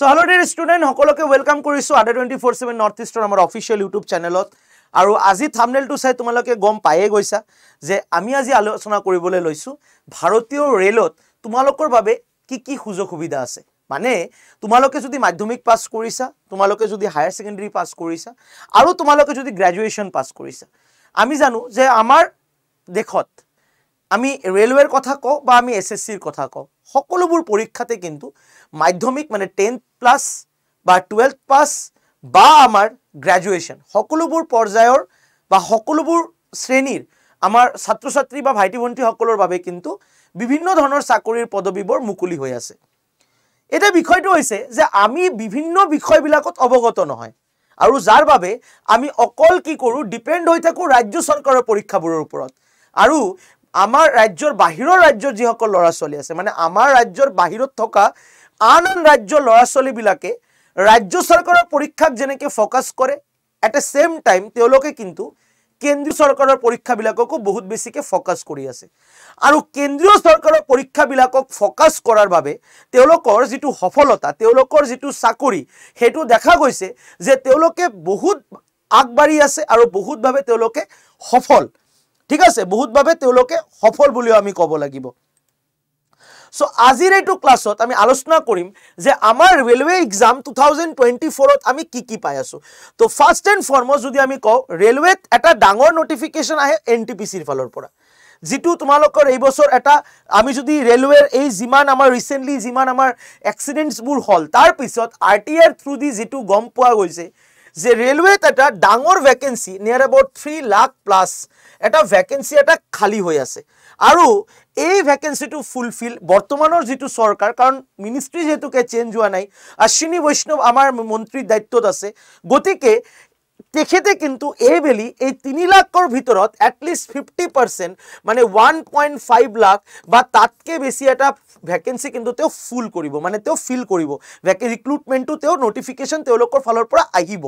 so hello dear student সকলকে welcome কৰিছো আদে 247 নৰ্থ ইষ্টৰ আমাৰ অফিচিয়েল ইউটিউব চেনেলত আৰু আজি থাম্বনেলটো চাই তোমালোকে গম পায়ে গৈছা যে আমি আজি আলোচনা কৰিবলৈ লৈছো ভাৰতীয় ৰেলত তোমালোকৰ বাবে কি কি সুযোগ সুবিধা আছে মানে তোমালোকে যদি মাধ্যমিক পাছ কৰিছা তোমালোকে যদি হায়াৰ ছেকেণ্ডেৰী পাছ কৰিছা আৰু তোমালোকে যদি গ্ৰেজুৱেশ্যন পাছ কৰিছা আমি জানো যে আমাৰ দেশত আমি ৰেলৱেৰ কথা কওঁ বা আমি এছ এছ চিৰ কথা কওঁ সকলোবোৰ পৰীক্ষাতে কিন্তু মাধ্যমিক মানে টেনথ প্লাছ বা টুৱেলভ প্লাছ বা আমাৰ গ্ৰেজুৱেশ্যন সকলোবোৰ পৰ্যায়ৰ বা সকলোবোৰ শ্ৰেণীৰ আমাৰ ছাত্ৰ ছাত্ৰী বা ভাইটি ভণ্টীসকলৰ বাবে কিন্তু বিভিন্ন ধৰণৰ চাকৰিৰ পদবীবোৰ মুকলি হৈ আছে এতিয়া বিষয়টো হৈছে যে আমি বিভিন্ন বিষয়বিলাকত অৱগত নহয় আৰু যাৰ বাবে আমি অকল কি কৰোঁ ডিপেণ্ড হৈ থাকোঁ ৰাজ্য চৰকাৰৰ পৰীক্ষাবোৰৰ ওপৰত আৰু আমাৰ ৰাজ্যৰ বাহিৰৰ ৰাজ্যৰ যিসকল ল'ৰা ছোৱালী আছে মানে আমাৰ ৰাজ্যৰ বাহিৰত থকা আন আন ৰাজ্যৰ ল'ৰা ছোৱালীবিলাকে ৰাজ্য চৰকাৰৰ পৰীক্ষাক যেনেকৈ ফ'কাছ কৰে এট দ্য চেম টাইম তেওঁলোকে কিন্তু কেন্দ্ৰীয় চৰকাৰৰ পৰীক্ষাবিলাককো বহুত বেছিকৈ ফ'কাছ কৰি আছে আৰু কেন্দ্ৰীয় চৰকাৰৰ পৰীক্ষাবিলাকক ফ'কাছ কৰাৰ বাবে তেওঁলোকৰ যিটো সফলতা তেওঁলোকৰ যিটো চাকৰি সেইটো দেখা গৈছে যে তেওঁলোকে বহুত আগবাঢ়ি আছে আৰু বহুতভাৱে তেওঁলোকে সফল ঠিক আছে বহুতভাৱে তেওঁলোকে সফল বুলিও আমি ক'ব লাগিব চ' আজিৰ এইটো ক্লাছত আমি আলোচনা কৰিম যে আমাৰ ৰেলৱে এক্সাম টু থাউজেণ্ড আমি কি কি পাই আছোঁ ত' ফাৰ্ষ্ট এণ্ড ফৰ্মষ্ট যদি আমি কওঁ ৰেলৱেত এটা ডাঙৰ ন'টিফিকেশ্যন আহে এন টি পি চিৰ ফালৰ পৰা যিটো তোমালোকৰ এইবছৰ এটা আমি যদি ৰেলৱেৰ এই যিমান আমাৰ ৰিচেণ্টলি যিমান আমাৰ এক্সিডেণ্টছবোৰ হ'ল তাৰপিছত আৰ টি আৰ থ্ৰুদি যিটো গম পোৱা যে ৰেলৱেত এটা ডাঙৰ vacancy near about three lakh plus এটা ভেকেঞ্চি এটা খালী হৈ আছে আৰু এই ভেকেঞ্চিটো ফুলফিল বৰ্তমানৰ যিটো চৰকাৰ কাৰণ মিনিষ্ট্ৰী যিহেতুকে চেঞ্জ হোৱা নাই অশ্বিনী বৈষ্ণৱ আমাৰ মন্ত্ৰীৰ দায়িত্বত আছে গতিকে তেখেতে কিন্তু এইবেলি এই তিনি লাখৰ ভিতৰত এটলিষ্ট ফিফটি পাৰ্চেণ্ট মানে ওৱান পইণ্ট ফাইভ লাখ বা তাতকে বেছি এটা ভেকেঞ্চি কিন্তু তেওঁ ফুল কৰিব মানে তেওঁ ফিল কৰিব ভেকে ৰিক্ৰুটমেণ্টটো তেওঁ নটিফিকেশ্যন তেওঁলোকৰ ফালৰ পৰা আহিব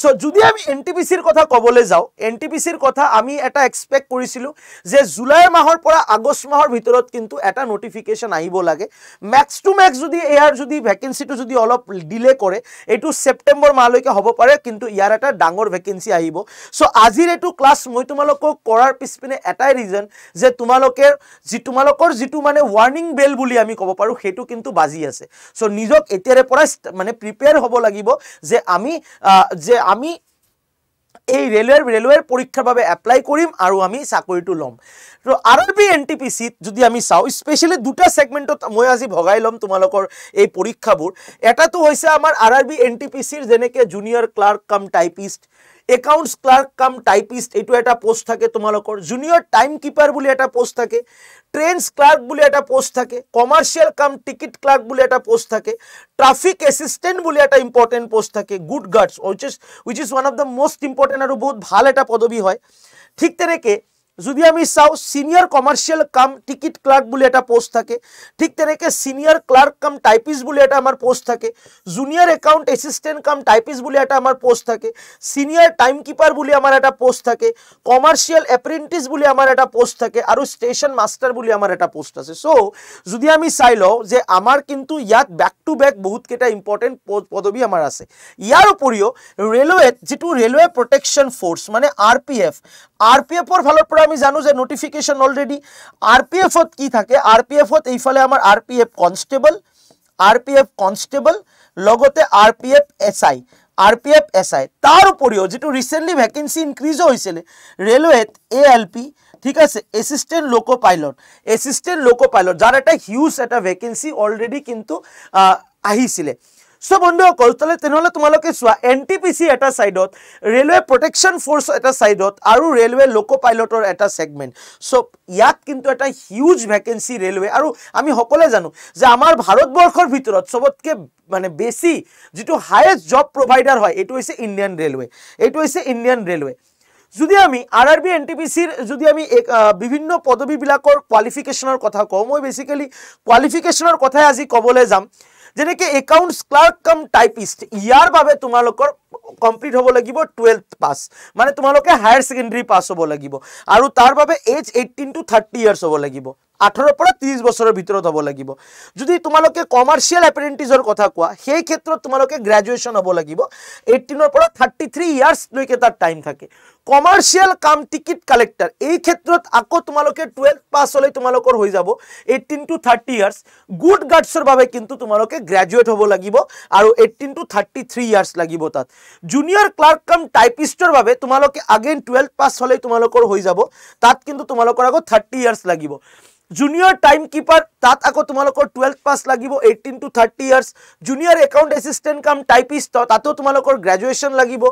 সো যদি আমি এনটিপিসিৰ কথা কবলে যাও এনটিপিসিৰ কথা আমি এটা এক্সপেক্ট কৰেছিল যে জুলাই মাহৰ পৰা আগস্ট মাহৰ ভিতৰত কিন্তু এটা নোটিফিকেশন আহিব লাগে ম্যাক্স টু ম্যাক্স যদি ইয়ার যদি ভ্যাকেন্সিটো যদি অলপ ডিলে করে এটু সেপ্টেম্বর মাহলৈকে হব পারে কিন্তু ইয়ার এটা ডাঙর ভ্যাকেন্সি আহিব সো আজির এটু ক্লাস মই তোমালোকক করার পিছপিনে এটাই রিজন যে তোমালোকের যে তোমালোকর যেটু মানে ওয়ার্নিং বেল বলি আমি কব পারো সেটু কিন্তু বাজি আছে সো নিজক এতিয়ারে পৰা মানে প্ৰিপেয়াৰ হব লাগিব যে আমি যে আমি এই ৰেলৱেৰ ৰেলৱেৰ পৰীক্ষাৰ বাবে এপ্লাই কৰিম আৰু আমি চাকৰিটো ল'ম আৰু R B N T P চিত যদি আমি চাওঁ স্পেচিয়েলি দুটা ছেগমেণ্টত মই আজি ভগাই ল'ম তোমালোকৰ এই পৰীক্ষাবোৰ এটাটো হৈছে আমাৰ R R B N T P চিৰ যেনেকৈ junior clerk cum typist accounts clerk cum typist এইটো এটা পোস্ট থাকে তোমালোকৰ জুনিয়ৰ টাইম কিপাৰ বুলি এটা পোস্ট থাকে ট্ৰেন্স ক্লাৰ্ক বুলি এটা পোস্ট থাকে কমাৰ্চিয়েল কাম টিকিট ক্লাৰ্ক বুলি এটা পোস্ট থাকে ট্ৰাফিক এছিষ্টেণ্ট বুলি এটা ইম্পৰ্টেণ্ট পোস্ট থাকে good guards which is which is one of the most important আৰু বহুত ভাল এটা পদবী হয় ঠিক তেনেকৈ যদি আমি চাওঁ senior commercial cum ticket clerk বুলি এটা পোস্ট থাকে ঠিক তেনেকে সিনিয়র ক্লাৰ্ক কাম টাইপিস বুলি এটা আমাৰ পোস্ট থাকে জুনিয়ৰ একাউণ্ট এচিষ্টেণ্ট কাম টাইপিস বুলি এটা আমাৰ পোস্ট থাকে সিনিয়র টাইম কিপাৰ বুলি আমাৰ এটা পোস্ট থাকে কমাৰ্চিয়েল অ্যাপ্রেন্টিস বুলি আমাৰ এটা পোস্ট থাকে আৰু ষ্টেচন মাষ্টাৰ বুলি আমাৰ এটা পোস্ট আছে চ' যদি আমি চাই লওঁ যে আমাৰ কিন্তু ইয়াত বেক টু বেক বহুতকেইটা ইম্পৰ্টেণ্ট পদবি আমাৰ আছে ইয়াৰ উপৰিও ৰেলৱেত যিটো ৰেলৱে প্ৰটেকশ্যন ফ'ৰ্চ মানে R P F R P এফর ফলের পর আমি জানো যে নোটিফিকেশন অলরেডি আর পি এফত কি থাকে আর পি এফত এইফালে আমার R P F constable R P F constable R P F S I are P F S আই তার উপরেও যে রিসেন্টলি ভ্যাকেন্সি ইনক্রিজও হয়েছিল রেলওয়ে এ এল পি ঠিক আছে assistant loco pilot assistant loco pilot যার একটা হিউজ একটা ভ্যাকেন্সি অলরেডি কিন্তু আহ আহিছিলে সো বন্ধু অকল তাহলে তেনহলে তোমালোকে চোৱা এন টি পি চি এটা ছাইডত ৰেলৱে প্ৰটেকশ্যন ফৰ্চ এটা ছাইডত আৰু ৰেলৱে লক পাইলটৰ এটা ছেগমেণ্ট চ' ইয়াত কিন্তু এটা হিউজ ভেকেঞ্চি ৰেলৱে আৰু আমি সকলোৱে জানো যে আমাৰ ভাৰতবৰ্ষৰ ভিতৰত চবতকৈ মানে বেছি যিটো হায়েষ্ট জব প্ৰভাইডাৰ হয় এইটো হৈছে ইণ্ডিয়ান ৰেলৱে এইটো হৈছে ইণ্ডিয়ান ৰেলৱে যদি আমি R R B N T P চিৰ যদি আমি এক বিভিন্ন পদবীবিলাকৰ কোৱালিফিকেশ্যনৰ কথা কওঁ মই বেচিকেলি কোৱালিফিকেশ্যনৰ কথাই আজি ক'বলৈ যাম যেনে কি অ্যাকাউন্টস ক্লার্ক কম টাইপিস্ট ইয়ার ভাবে তোমালোকর কমপ্লিট হ'ব লাগিব টুৱেলভ পাছ মানে তোমালোকে হায়াৰ ছেকেণ্ডেৰী পাছ হ'ব লাগিব আৰু তাৰ বাবে age eighteen to thirty years হ'ব লাগিব আঠৰ পৰা ত্ৰিছ বছৰৰ ভিতৰত হ'ব লাগিব যদি তোমালোকে কমাৰ্চিয়েল এপ্ৰেণ্টিছৰ কথা কোৱা সেই ক্ষেত্ৰত তোমালোকে গ্ৰেজুৱেশ্যন হ'ব লাগিব এইটিনৰ পৰা থাৰ্টি থ্ৰী ইয়াৰ্ছলৈকে তাত টাইম থাকে কমাৰ্চিয়েল কাম টিকেট কালেক্টাৰ এই ক্ষেত্ৰত আকৌ তোমালোকে টুৱেলভ পাছলৈ তোমালোকৰ হৈ যাব eighteen to thirty years good গাৰ্ডছৰ বাবে কিন্তু তোমালোকে গ্ৰেজুৱেট হ'ব লাগিব আৰু eighteen to thirty three years লাগিব তাত জুনিয়ৰ ক্লাৰ্ক কাম টাইপিষ্টৰ বাবে তোমালোকে আগেইন টুৱেলভ পাছ হ'লেই তোমালোকৰ হৈ যাব তাত কিন্তু তোমালোকৰ আকৌ থাৰ্টি ইয়াৰ্ছ লাগিব জুনিয়ৰ টাইম কিপাৰ তাত আকৌ তোমালোকৰ টুৱেলভ পাছ লাগিব eighteen to thirty years junior account assistant cum typist তাতো তোমালোকৰ গ্ৰেজুৱেশ্যন লাগিব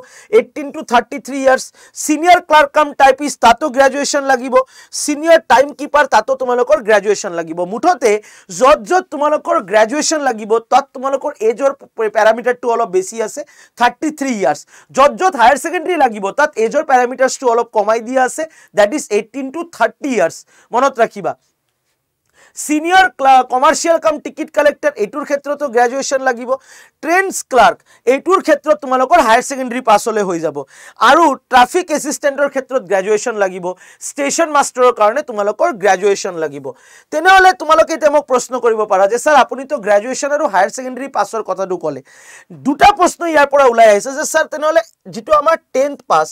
eighteen to thirty three years senior clerk cum typist তাতো গ্ৰেজুৱেশ্যন লাগিব ছিনিয়ৰ টাইম কিপাৰ তাতো তোমালোকৰ গ্ৰেজুৱেশ্যন লাগিব মুঠতে য'ত য'ত তোমালোকৰ গ্ৰেজুৱেশ্যন লাগিব তাত তোমালোকৰ এজৰ পেৰামিটাৰটো অলপ বেছি আছে থাৰ্টি থ্ৰী ইয়াৰ্ছ য'ত য'ত হায়াৰ ছেকেণ্ডেৰী লাগিব তাত এজৰ পেৰামিটাৰ্ছটো অলপ কমাই দিয়া আছে that is eighteen to thirty years মনত ৰাখিবা senior clerk commercial cum ticket collector এইটোৰ ক্ষেত্ৰতো গ্ৰেজুৱেশ্যন লাগিব ট্ৰেন্স ক্লাৰ্ক এইটোৰ ক্ষেত্ৰত তোমালোকৰ হায়াৰ ছেকেণ্ডেৰী পাছলৈ হৈ যাব আৰু ট্ৰাফিক এছিষ্টেণ্টৰ ক্ষেত্ৰত গ্ৰেজুৱেশ্যন লাগিব ষ্টেচন মাষ্টৰৰ কাৰণে তোমালোকৰ গ্ৰেজুৱেশ্যন লাগিব তেনেহ'লে তোমালোকে এতিয়া মোক প্ৰশ্ন কৰিব পাৰা যে ছাৰ আপুনিতো গ্ৰেজুৱেশ্যন আৰু হায়াৰ ছেকেণ্ডেৰী পাছৰ কথাটো ক'লে দুটা প্ৰশ্ন ইয়াৰ পৰা ওলাই আহিছে যে ছাৰ তেনেহ'লে যিটো আমাৰ টেন্থ পাছ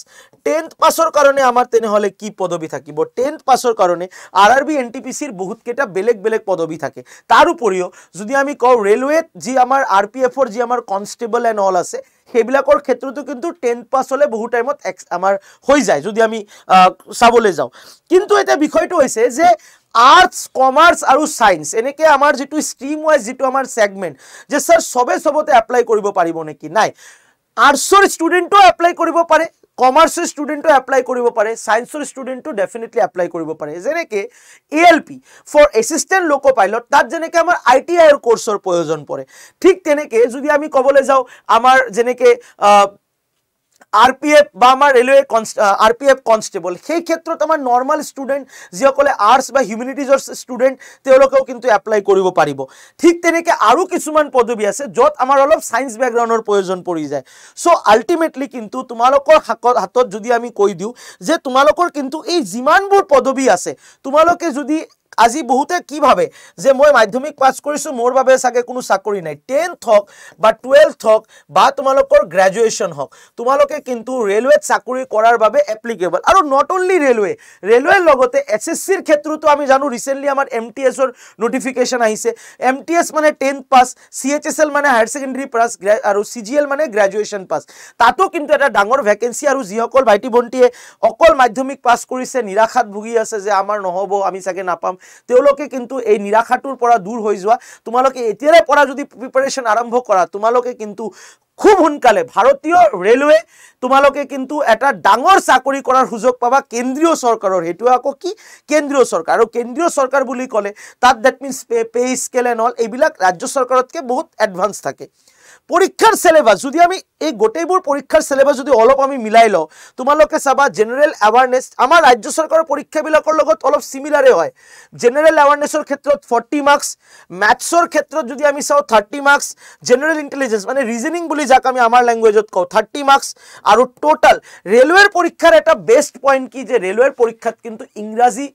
টেন্থ পাছৰ কাৰণে আমাৰ তেনেহ'লে কি পদবী থাকিব টেন্থ পাছৰ কাৰণে R R B N T P চিৰ বহুতকেইটা বেলেগ বেলেগ বেলেগ পদবী থাকে তার উপরেও যদি আমি কও রেলওয়েত যে আমার আর পি এফর যে আমার কনস্টেবল এন্ড অল আছে সেইবিলাকর ক্ষেত্রতো কিন্তু টেন্থ পাশ হলে বহু টাইমত আমার হয়ে যায় যদি আমি সাবলে যাও কিন্তু এটা বিষয়টি হয়েছে যে আর্টস কমার্স আর সাইন্স এনেকে আমার যে স্ট্রিম ওয়াইজ যে আমার সেগমেন্ট যে স্যার সবে সবতে অ্যাপ্লাই করব নাকি নাই আর্টসর স্টুডেন্টও অ্যাপ্লাই করবেন কমাৰ্চ ষ্টুডেণ্টো এপ্লাই কৰিব পাৰে ছায়েন্সৰ ষ্টুডেণ্টো ডেফিনেটলি এপ্লাই কৰিব পাৰে যেনেকৈ A L P for assistant loco pilot তাত যেনেকৈ আমাৰ আই টি আইৰ কৰ্চৰ প্ৰয়োজন পৰে ঠিক তেনেকৈ যদি আমি ক'বলৈ যাওঁ আমাৰ যেনেকৈ আৰপিএফ বা আমাৰ ৰেলওয়ে আৰপিএফ কনষ্টেবল সেই ক্ষেত্ৰত আমাৰ নৰ্মেল ষ্টুডেণ্ট যিসকলে আৰ্টছ বা হিউমেনিটিজৰ ষ্টুডেণ্ট তেওঁলোকেও কিন্তু এপ্লাই কৰিব পাৰিব ঠিক তেনেকৈ আৰু কিছুমান পদবী আছে যত আমাৰ অলপ সায়েন্স বেকগ্ৰাউণ্ডৰ প্ৰয়োজন পৰি যায় চ' আল্টিমেটলি কিন্তু তোমালকৰ হাতত যদি আমি কৈ দিওঁ যে তোমালোকৰ কিন্তু এই যিমানবোৰ পদবী আছে তোমালোকে যদি আজি বহুতে কি ভাবে যে মই মাধ্যমিক পাছ কৰিছোঁ মোৰ বাবে চাগে কোনো চাকৰি নাই টেনথ হওক বা টুৱেলভ হওক বা তোমালোকৰ গ্ৰেজুৱেশ্যন হওক তোমালোকে কিন্তু ৰেলৱেত চাকৰি কৰাৰ বাবে এপ্লিকেবল আৰু নট অনলি ৰেলৱে ৰেলৱেৰ লগতে এছ এছ চিৰ ক্ষেত্ৰতো আমি জানো ৰিচেণ্টলি আমাৰ এম টি এছৰ নটিফিকেশ্যন আহিছে এম টি এছ মানে tenth pass C H S L মানে হায়াৰ ছেকেণ্ডেৰী পাছ আৰু চি জি এল মানে গ্ৰেজুৱেশ্যন পাছ তাতো কিন্তু এটা ডাঙৰ ভেকেঞ্চি আৰু যিসকল ভাইটি ভণ্টিয়ে অকল মাধ্যমিক পাছ কৰিছে নিৰাশাত ভুগি আছে যে আমাৰ নহ'ব আমি চাগে নাপাম তেওঁলোকে কিন্তু এই নিৰাশাটোৰ পৰা দূৰ হৈ যোৱা তোমালোকে এতিয়াৰে পৰা যদি প্ৰিপেৰেশ্যন আৰম্ভ কৰা তোমালোকে কিন্তু খুব সোনকালে ভাৰতীয় ৰেলৱে তোমালোকে কিন্তু এটা ডাঙৰ চাকৰি কৰাৰ সুযোগ পাবা কেন্দ্ৰীয় চৰকাৰৰ সেইটো আকৌ কি কেন্দ্ৰীয় চৰকাৰ আৰু কেন্দ্ৰীয় চৰকাৰ বুলি ক'লে তাত that means pay pay scale and all এইবিলাক ৰাজ্য চৰকাৰতকৈ বহুত এডভান্স থাকে পরীক্ষার সিলেবাস যদি আমি এই গোটেইবর পরীক্ষার সিলেবাস যদি অল্প আমি মিলাই লো তোমালে সাবা জেনারেল অ্যাওয়ারনেস আমার রাজ্য সরকারের পরীক্ষাবিল অল্প সিমিলারে হয় জেনারেল অ্যাওয়ারনেসর ক্ষেত্রে ফর্টি মার্কস ম্যাথসর ক্ষেত্রে যদি আমি চাও থার্টি মার্কস জেনারেল ইন্টেলিজেন্স মানে রিজনিং বলে যাক আমি আমার ল্যাঙ্গুয়েজত কো থার্টি মার্কস আর টোটাল রেলওয়ের পরীক্ষার একটা বেস্ট পয়েন্ট কি যে রেলওয়ের পরীক্ষাত কিন্তু ইংরাজি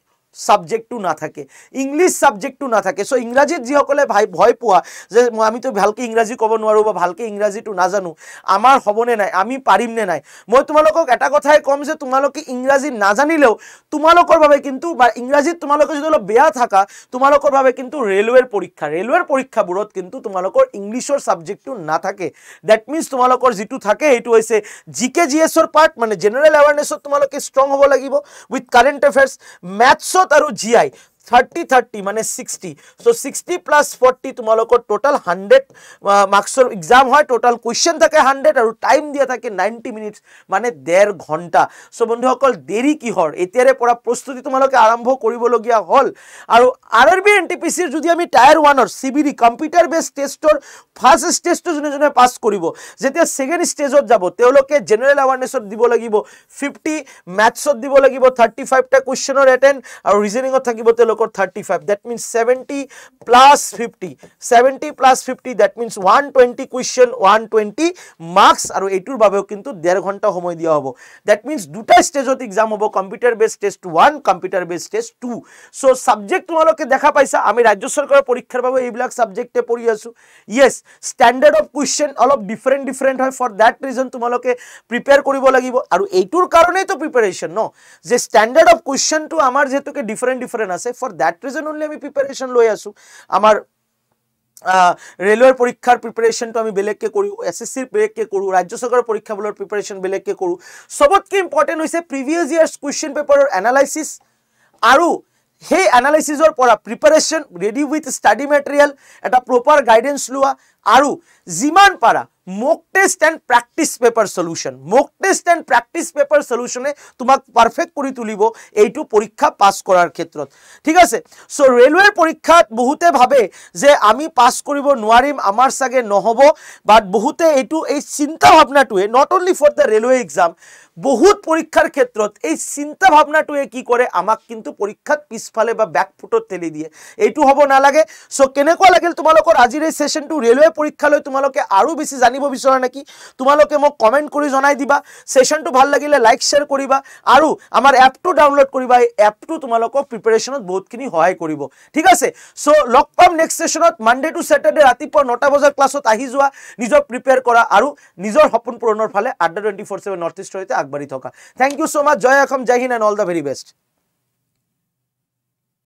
ছাবজেক্টটো নাথাকে ইংলিছ ছাবজেক্টটো নাথাকে চ' ইংৰাজীত যিসকলে ভাই ভয় পোৱা যে আমিতো ভালকৈ ইংৰাজী ক'ব নোৱাৰোঁ বা ভালকৈ ইংৰাজীটো নাজানো আমাৰ হ'বনে নাই আমি পাৰিমনে নাই মই তোমালোকক এটা কথাই ক'ম যে তোমালোকে ইংৰাজী নাজানিলেও তোমালোকৰ বাবে কিন্তু বা ইংৰাজীত তোমালোকে যদি অলপ বেয়া থাকা তোমালোকৰ বাবে কিন্তু ৰেলৱেৰ পৰীক্ষা ৰেলৱেৰ পৰীক্ষাবোৰত কিন্তু তোমালোকৰ ইংলিছৰ ছাবজেক্টটো নাথাকে ডেট মিনছ তোমালোকৰ যিটো থাকে সেইটো হৈছে জি কে জি এছৰ পাৰ্ট মানে জেনেৰেল এৱাৰনেছত তোমালোকে ষ্ট্ৰং হ'ব লাগিব উইথ কাৰেণ্ট এফেয়াৰ্ছ মেথছত ମାନତାରୁ ଝିଆଇ थार्टी थार्टी मानने sixty so sixty plus forty तुम लोग टोटल हाण्ड्रेड मार्क्सर एग्जाम है टोटल क्वेश्चन थके हाण्ड्रेड और टाइम दिया था नाइन्टी मिनिट्स मानने डेर घंटा सो बंधु देरी किहर एतार प्रस्तुति तुम लोग आरम्भ करलिया हल और R R B N T P सर जो टायर वानर सि वि कम्पिटार बेस्ड टेस्टर फार्ष्ट स्टेज तो जो जो पास करकेंड स्टेज जाने जेनेरल एवारनेस दु लगे फिफ्टी मेथ्स दु लगे थार्टी फाइव क्वेश्चन एटेन्ड और रिजनींग थको लोग को 35 that means 70 plus 50 70 plus 50 that means 120 question 120 marks और एटुर बाबे किंतु 1.5 घंटा समय दिया होबो दैट मींस दुटा स्टेज होत एग्जाम होबो computer based test 1 computer based test 2 so subject तुम लोग के देखा पाइसा आमी राज्य सरकार परीक्षा बाबे एब्लक सब्जेक्टे पढी आसु yes standard of question all of different different है फॉर दैट रीजन तुम लोग के प्रिपेयर करিবো লাগিব আৰু এইটোৰ কাৰণে তো প্ৰিপৰেশ্বন ন যে ষ্টেণ্ডাৰ্ড অফ কুৱেশ্যনটো আমাৰ যেহেতুকে ডিফাৰেণ্ট ডিফাৰেণ্ট আছে ফৰ দেট ৰিজন অনলি আমি প্ৰিপেৰেশ্যন লৈ আছোঁ আমাৰ ৰেলৱেৰ পৰীক্ষাৰ প্ৰিপেৰেশ্যনটো আমি বেলেগকৈ কৰোঁ এছ এছ চিৰ বেলেগকৈ কৰোঁ ৰাজ্য চৰকাৰৰ পৰীক্ষাবোৰৰ প্ৰিপেৰেশ্যন বেলেগকৈ কৰোঁ চবতকৈ ইম্পৰ্টেণ্ট হৈছে প্ৰিভিয়াছ ইয়াৰ্ছ কুৱেশ্যন পেপাৰৰ এনালাইচিছ আৰু সেই এনালাইচিছৰ পৰা preparation ready with study material এটা প্ৰপাৰ গাইডেঞ্চ লোৱা আৰু যিমান পাৰা mock test and practice paper solution mock test and practice paper চলিউশ্যনে তোমাক পাৰফেক্ট কৰি তুলিব এইটো পৰীক্ষা পাছ কৰাৰ ক্ষেত্ৰত ঠিক আছে চ' ৰেলৱেৰ পৰীক্ষাত বহুতে ভাবে যে আমি পাছ কৰিব নোৱাৰিম আমাৰ চাগে নহ'ব বাট বহুতে এইটো এই চিন্তা ভাৱনাটোৱে not only for the railway exam বহুত পৰীক্ষাৰ ক্ষেত্ৰত এই চিন্তা ভাৱনাটোৱে কি কৰে আমাক কিন্তু পৰীক্ষাত পিছফালে বা বেকফুটত ঠেলি দিয়ে এইটো হ'ব নালাগে চ' কেনেকুৱা লাগিল তোমালোকৰ আজিৰ এই ছেশ্যনটো ৰেলৱে পৰীক্ষালৈ তোমালোকে আৰু বেছি জানিব বিচৰা নেকি তোমালোকে মোক কমেণ্ট কৰি জনাই দিবা ছেশ্যনটো ভাল লাগিলে লাইক শ্বেয়াৰ কৰিবা আৰু আমাৰ এপটো ডাউনলোড কৰিবা এই এপটো তোমালোকক প্ৰিপেৰেশ্যনত বহুতখিনি সহায় কৰিব ঠিক আছে চ' লগ পাম নেক্সট ছেশ্যনত মানডে টু ছেটাৰডে ৰাতিপুৱা নটা বজাৰ ক্লাছত আহি যোৱা নিজৰ প্ৰিপেয়াৰ কৰা আৰু নিজৰ সপোন পূৰণৰ ফালে আড্ডা টুৱেণ্টি ফ'ৰ ছেভেন নৰ্থ ইষ্টৰ সৈতে আগবাঢ়ি থকা থেংক ইউ ছ' মাছ জয় Assam Jahin and all the very best